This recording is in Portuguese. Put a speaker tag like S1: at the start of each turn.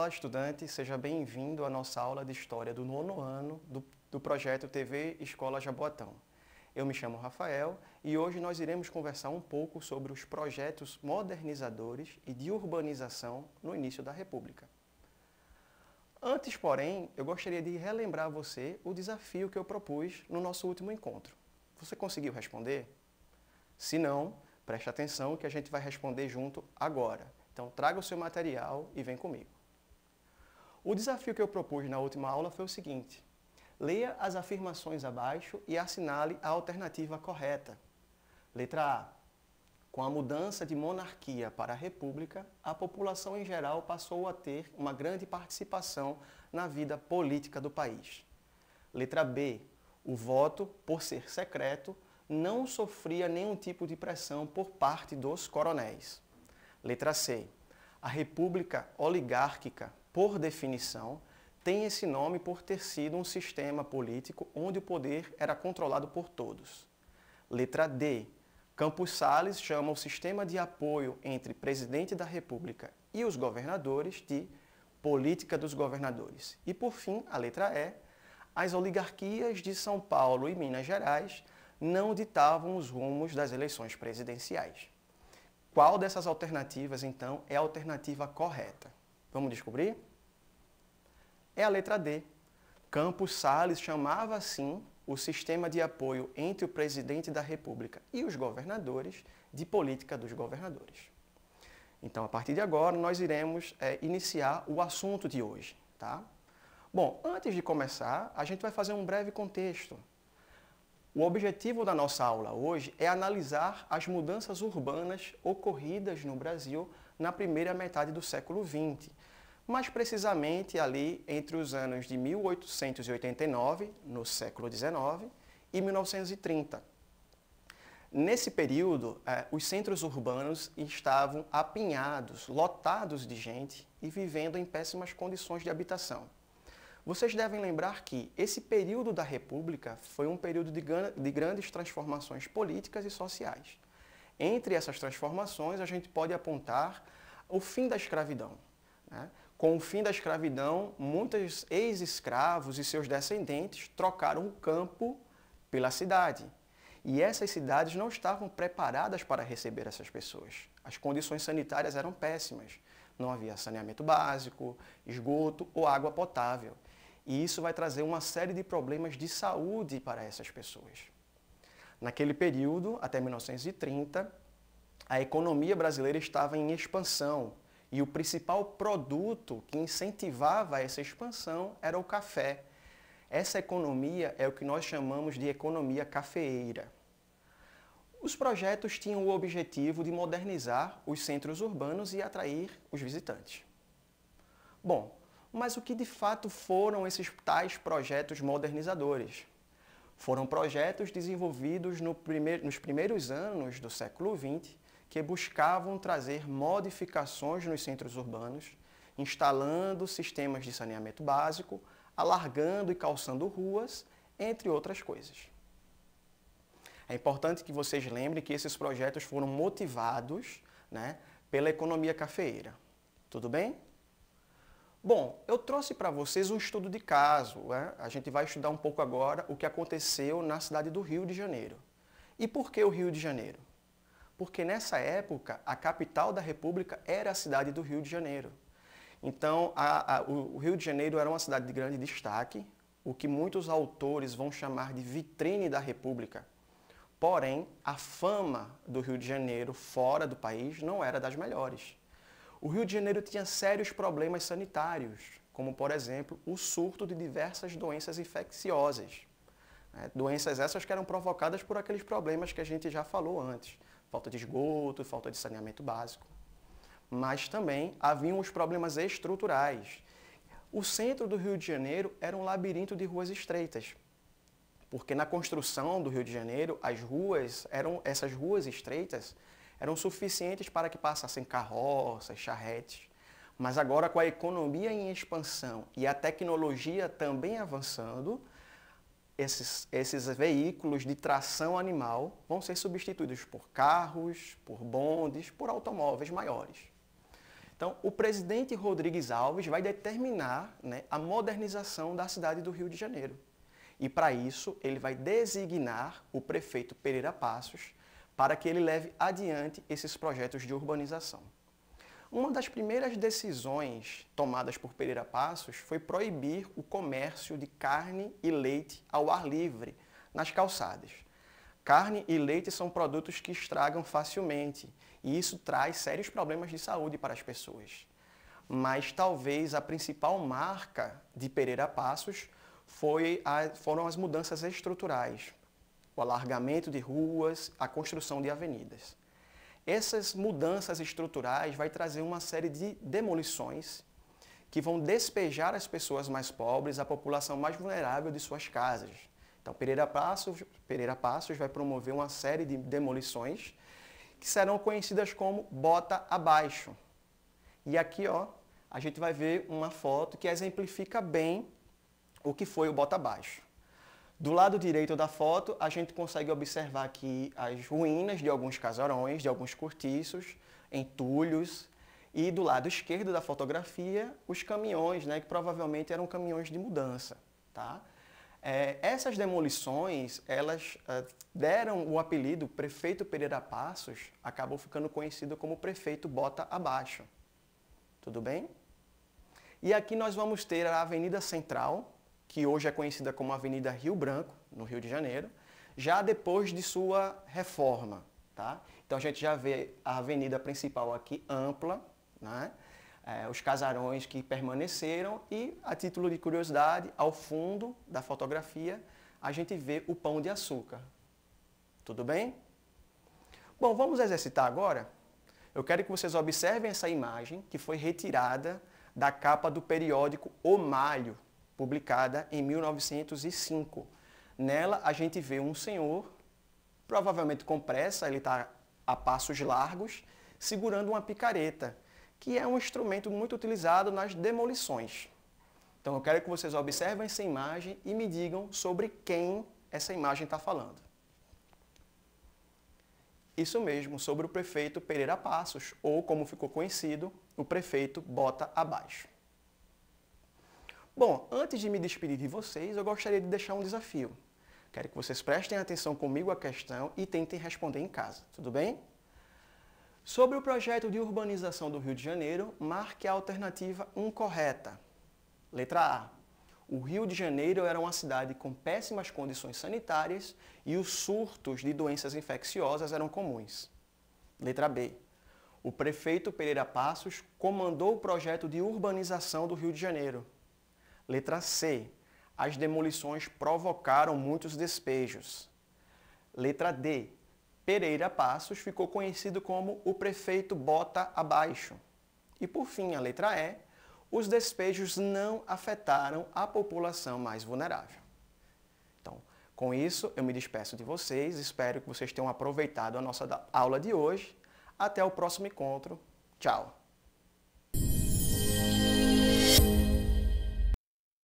S1: Olá, estudante, seja bem-vindo à nossa aula de História do nono ano do, do, projeto TV Escola Jaboatão. Eu me chamo Rafael e hoje nós iremos conversar um pouco sobre os projetos modernizadores e de urbanização no início da República. Antes, porém, eu gostaria de relembrar a você o desafio que eu propus no nosso último encontro. Você conseguiu responder? Se não, preste atenção que a gente vai responder junto agora. Então traga o seu material e vem comigo. O desafio que eu propus na última aula foi o seguinte: leia as afirmações abaixo e assinale a alternativa correta. Letra A. Com a mudança de monarquia para a república, a população em geral passou a ter uma grande participação na vida política do país. Letra B. O voto, por ser secreto, não sofria nenhum tipo de pressão por parte dos coronéis. Letra C. A república oligárquica por definição, tem esse nome por ter sido um sistema político onde o poder era controlado por todos. Letra D. Campos Sales chama o sistema de apoio entre presidente da República e os governadores de política dos governadores. E por fim, a letra E. As oligarquias de São Paulo e Minas Gerais não ditavam os rumos das eleições presidenciais. Qual dessas alternativas, então, é a alternativa correta? Vamos descobrir? É a letra D. Campos Sales chamava assim o sistema de apoio entre o presidente da República e os governadores de política dos governadores. Então, a partir de agora, nós iremos é, iniciar o assunto de hoje, tá? Bom, antes de começar, a gente vai fazer um breve contexto. O objetivo da nossa aula hoje é analisar as mudanças urbanas ocorridas no Brasil na primeira metade do século XX, mais precisamente ali entre os anos de 1889, no século XIX, e 1930. Nesse período, eh, os centros urbanos estavam apinhados, lotados de gente e vivendo em péssimas condições de habitação. Vocês devem lembrar que esse período da República foi um período de, de grandes transformações políticas e sociais. Entre essas transformações, a gente pode apontar o fim da escravidão. Né? Com o fim da escravidão, muitos ex-escravos e seus descendentes trocaram o campo pela cidade. E essas cidades não estavam preparadas para receber essas pessoas. As condições sanitárias eram péssimas. Não havia saneamento básico, esgoto ou água potável. E isso vai trazer uma série de problemas de saúde para essas pessoas. Naquele período, até 1930, a economia brasileira estava em expansão e o principal produto que incentivava essa expansão era o café. Essa economia é o que nós chamamos de economia cafeeira. Os projetos tinham o objetivo de modernizar os centros urbanos e atrair os visitantes. Bom, mas o que de fato foram esses tais projetos modernizadores? Foram projetos desenvolvidos no primeir, nos primeiros anos do século XX que buscavam trazer modificações nos centros urbanos, instalando sistemas de saneamento básico, alargando e calçando ruas, entre outras coisas. É importante que vocês lembrem que esses projetos foram motivados né, pela economia cafeeira. Tudo bem? Bom, eu trouxe para vocês um estudo de caso. Né? A gente vai estudar um pouco agora o que aconteceu na cidade do Rio de Janeiro. E por que o Rio de Janeiro? porque nessa época a capital da República era a cidade do Rio de Janeiro. Então, a, a, o Rio de Janeiro era uma cidade de grande destaque, o que muitos autores vão chamar de vitrine da República. Porém, a fama do Rio de Janeiro fora do país não era das melhores. O Rio de Janeiro tinha sérios problemas sanitários, como, por exemplo, o surto de diversas doenças infecciosas. Né? Doenças essas que eram provocadas por aqueles problemas que a gente já falou antes falta de esgoto, falta de saneamento básico. Mas também haviam os problemas estruturais. O centro do Rio de Janeiro era um labirinto de ruas estreitas, porque na construção do Rio de Janeiro, as ruas eram essas ruas estreitas eram suficientes para que passassem carroças, charretes. Mas agora com a economia em expansão e a tecnologia também avançando, esses, esses veículos de tração animal vão ser substituídos por carros, por bondes, por automóveis maiores. Então, o presidente Rodrigues Alves vai determinar né, a modernização da cidade do Rio de Janeiro. E, para isso, ele vai designar o prefeito Pereira Passos para que ele leve adiante esses projetos de urbanização. Uma das primeiras decisões tomadas por Pereira Passos foi proibir o comércio de carne e leite ao ar livre, nas calçadas. Carne e leite são produtos que estragam facilmente e isso traz sérios problemas de saúde para as pessoas. Mas talvez a principal marca de Pereira Passos foi a, foram as mudanças estruturais, o alargamento de ruas, a construção de avenidas. Essas mudanças estruturais vai trazer uma série de demolições que vão despejar as pessoas mais pobres, a população mais vulnerável de suas casas. Então, Pereira Passos, Pereira Passos vai promover uma série de demolições que serão conhecidas como bota abaixo. E aqui, ó, a gente vai ver uma foto que exemplifica bem o que foi o bota abaixo. Do lado direito da foto, a gente consegue observar aqui as ruínas de alguns casarões, de alguns cortiços, entulhos, e do lado esquerdo da fotografia, os caminhões, né, que provavelmente eram caminhões de mudança. Tá? É, essas demolições, elas é, deram o apelido Prefeito Pereira Passos, acabou ficando conhecido como Prefeito Bota Abaixo. Tudo bem? E aqui nós vamos ter a Avenida Central, que hoje é conhecida como Avenida Rio Branco, no Rio de Janeiro, já depois de sua reforma. Tá? Então a gente já vê a avenida principal aqui ampla, né? É, os casarões que permaneceram e, a título de curiosidade, ao fundo da fotografia, a gente vê o pão de açúcar. Tudo bem? Bom, vamos exercitar agora? Eu quero que vocês observem essa imagem que foi retirada da capa do periódico O Malho, publicada em 1905. Nela a gente vê um senhor, provavelmente com pressa, ele está a passos largos, segurando uma picareta, que é um instrumento muito utilizado nas demolições. Então eu quero que vocês observem essa imagem e me digam sobre quem essa imagem está falando. Isso mesmo, sobre o prefeito Pereira Passos, ou como ficou conhecido, o prefeito Bota Abaixo. Bom, antes de me despedir de vocês, eu gostaria de deixar um desafio. Quero que vocês prestem atenção comigo à questão e tentem responder em casa, tudo bem? Sobre o projeto de urbanização do Rio de Janeiro, marque a alternativa 1 correta. Letra A. O Rio de Janeiro era uma cidade com péssimas condições sanitárias e os surtos de doenças infecciosas eram comuns. Letra B. O prefeito Pereira Passos comandou o projeto de urbanização do Rio de Janeiro. Letra C. As demolições provocaram muitos despejos. Letra D. Pereira Passos ficou conhecido como o prefeito bota abaixo. E por fim, a letra E. Os despejos não afetaram a população mais vulnerável. Então, com isso, eu me despeço de vocês. Espero que vocês tenham aproveitado a nossa aula de hoje. Até o próximo encontro. Tchau!